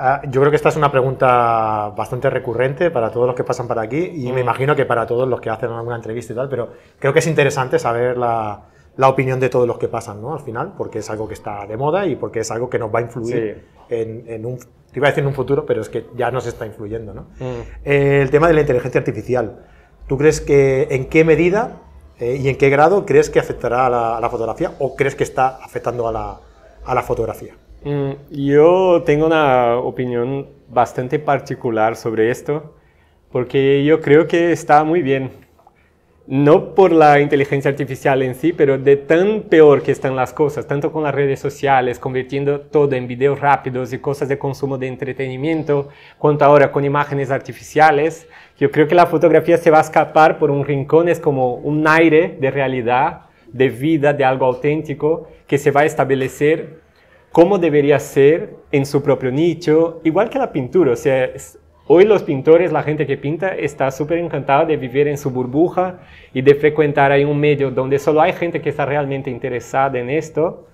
Ah, yo creo que esta es una pregunta bastante recurrente para todos los que pasan para aquí y me mm. imagino que para todos los que hacen alguna entrevista y tal, pero creo que es interesante saber la, opinión de todos los que pasan, ¿no? Al final, porque es algo que está de moda y porque es algo que nos va a influir en, un... iba a decir en un futuro, pero es que ya nos está influyendo, ¿no? Mm. Eh, el tema de la inteligencia artificial. ¿Tú crees que en qué medida eh, y en qué grado crees que afectará a la, a la, fotografía o crees que está afectando a la, a la fotografía? Mm, yo tengo una opinión bastante particular sobre esto, porque yo creo que está muy bien. No por la inteligencia artificial en sí, pero de tan peor que están las cosas, tanto con las redes sociales, convirtiendo todo en videos rápidos y cosas de consumo de entretenimiento, cuanto ahora con imágenes artificiales, yo creo que la fotografía se va a escapar por un rincón, es como un aire de realidad, de vida, de algo auténtico, que se va a establecer cómo debería ser en su propio nicho, igual que la pintura. O sea, hoy los pintores, la gente que pinta, está súper encantada de vivir en su burbuja y de frecuentar ahí un medio donde solo hay gente que está realmente interesada en esto.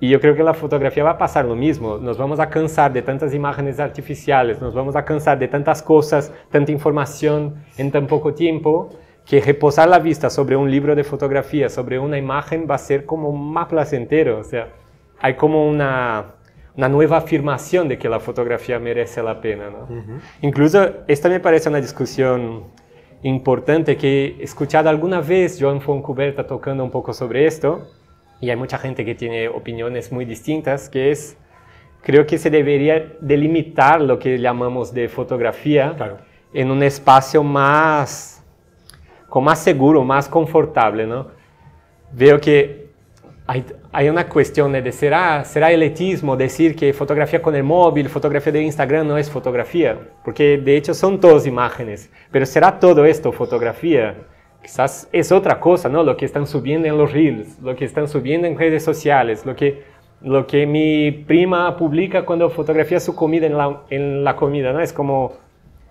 Y yo creo que la fotografía va a pasar lo mismo. Nos vamos a cansar de tantas imágenes artificiales, nos vamos a cansar de tantas cosas, tanta información en tan poco tiempo, que reposar la vista sobre un libro de fotografía, sobre una imagen, va a ser como más placentero. O sea, Há como uma uma nova afirmação de que a fotografia merece a pena. não? Uh -huh. Incluso esta me parece uma discussão importante que he escuchado alguna vez João Foncuberta tocando um pouco sobre isto e há muita gente que tem opiniões muito distintas, que é creio que se deveria delimitar o que chamamos de fotografia claro. um espaço mais, más, como seguro, mais confortável, não? Veo que hay, hay una cuestión de será, será elitismo decir que fotografía con el móvil, fotografía de Instagram no es fotografía, porque de hecho son todas imágenes, pero será todo esto fotografía. Quizás es otra cosa, ¿no? Lo que están subiendo en los reels, lo que están subiendo en redes sociales, lo que, lo que mi prima publica cuando fotografía su comida en la, en la comida, ¿no? Es como,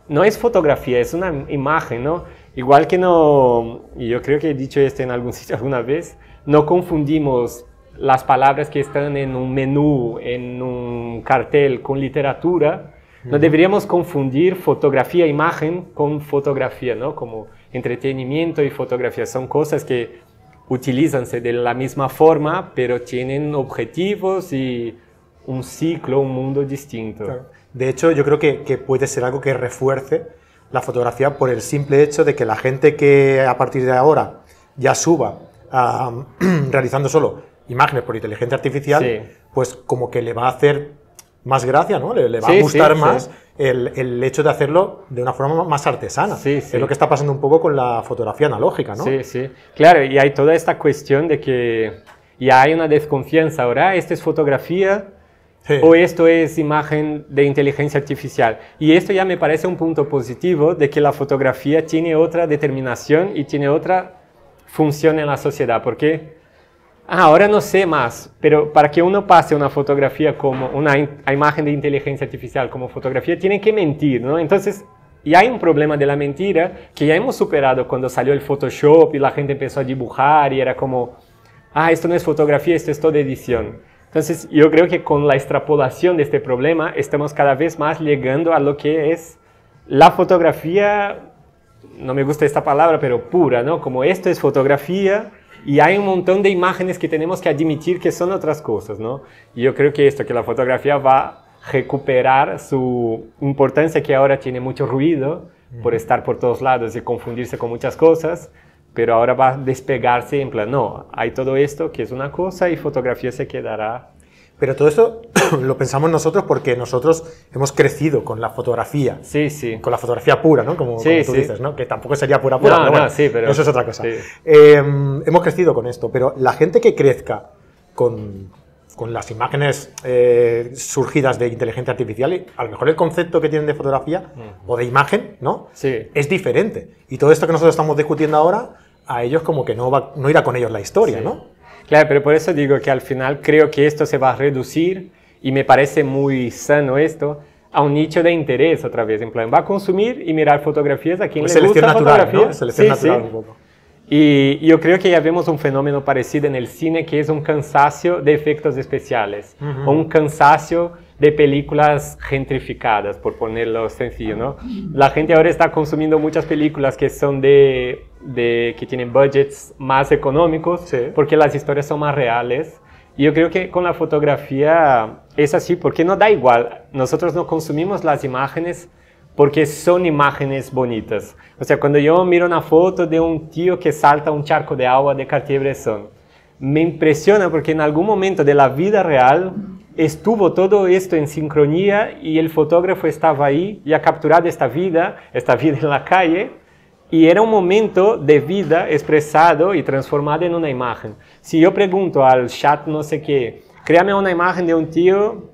no es fotografía, es una imagen, ¿no? Igual que no, y yo creo que he dicho esto en algún sitio alguna vez, no confundimos las palabras que están en un menú, en un cartel con literatura, no deberíamos confundir fotografía, e imagen con fotografía, ¿no? Como entretenimiento y fotografía son cosas que utilizanse de la misma forma, pero tienen objetivos y un ciclo, un mundo distinto. De hecho, yo creo que, que puede ser algo que refuerce la fotografía por el simple hecho de que la gente que a partir de ahora ya suba realizando solo imágenes por inteligencia artificial, pues como que le va a hacer más gracia, ¿no? Le, va a gustar más el, el, hecho de hacerlo de una forma más artesana. Es lo que está pasando un poco con la fotografía analógica, ¿no? Sí, sí. Claro, y hay toda esta cuestión de que ya hay una desconfianza ahora, ¿esta es fotografía. o esto es imagen de inteligencia artificial. Y esto ya me parece un punto positivo de que la fotografía tiene otra determinación y tiene otra función en la sociedad, ¿Por qué? Ah, ahora no sé más, pero para que uno pase una fotografía como una imagen de inteligencia artificial como fotografía, tiene que mentir, ¿no? Entonces, y hay un problema de la mentira que ya hemos superado cuando salió el Photoshop y la gente empezó a dibujar y era como, ah, esto no es fotografía, esto es todo edición. Entonces, yo creo que con la extrapolación de este problema estamos cada vez más llegando a lo que es la fotografía, no me gusta esta palabra, pero pura, ¿no? Como esto es fotografía y hay un montón de imágenes que tenemos que admitir que son otras cosas, ¿no? Y yo creo que esto, que la fotografía va a recuperar su importancia que ahora tiene mucho ruido por estar por todos lados y confundirse con muchas cosas, pero ahora va a despegarse en plan, no, hay todo esto que es una cosa y fotografía se quedará pero todo esto lo pensamos nosotros porque nosotros hemos crecido con la fotografía. Sí, Con la fotografía pura, ¿no? Como, tú dices, ¿no? Que tampoco sería pura pura, pero bueno, eso es otra cosa. Eh, hemos crecido con esto, pero la gente que crezca con, con las imágenes eh, surgidas de inteligencia artificial, a lo mejor el concepto que tienen de fotografía mm. o de imagen, ¿no? Es diferente. Y todo esto que nosotros estamos discutiendo ahora, a ellos como que no, va, no irá con ellos la historia, ¿no? Claro, pero por eso digo que al final creo que esto se va a reducir y me parece muy sano esto a un nicho de interés otra vez. En plan, va a consumir y mirar fotografías aquí quien pues le gusta natural, fotografía. ¿no? sí, natural Y yo creo que ya vemos un fenómeno parecido en el cine que es un cansancio de efectos especiales o un cansancio de películas gentrificadas, por ponerlo sencillo, ¿no? La gente ahora está consumiendo muchas películas que son de de que tienen budgets más económicos, porque las historias son más reales. Y yo creo que con la fotografía es así, porque no da igual. Nosotros no consumimos las imágenes porque son imágenes bonitas. O sea, cuando yo miro una foto de un tío que salta un charco de agua de Cartier-Bresson, me impresiona porque en algún momento de la vida real estuvo todo esto en sincronía y el fotógrafo estaba ahí y ha capturado esta vida, esta vida en la calle, y era un momento de vida expresado y transformado en una imagen. Si yo pregunto al chat no sé qué, créame una imagen de un tío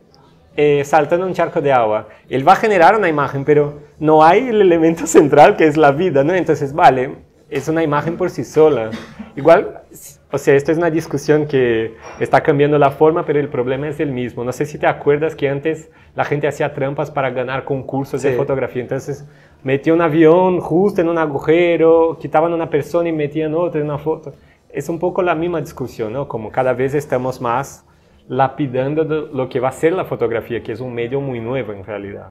eh, saltando un charco de agua, él va a generar una imagen, pero no hay el elemento central que es la vida, ¿no? Entonces, vale, es una imagen por sí sola. Igual, o sea, esto es una discusión que está cambiando la forma, pero el problema es el mismo. No sé si te acuerdas que antes la gente hacía trampas para ganar concursos de fotografía. Entonces, metían un avión justo en un agujero, quitaban una persona y metían otra en una foto. Es un poco la misma discusión, ¿no? Como cada vez estamos más lapidando lo que va a ser la fotografía, que es un medio muy nuevo en realidad.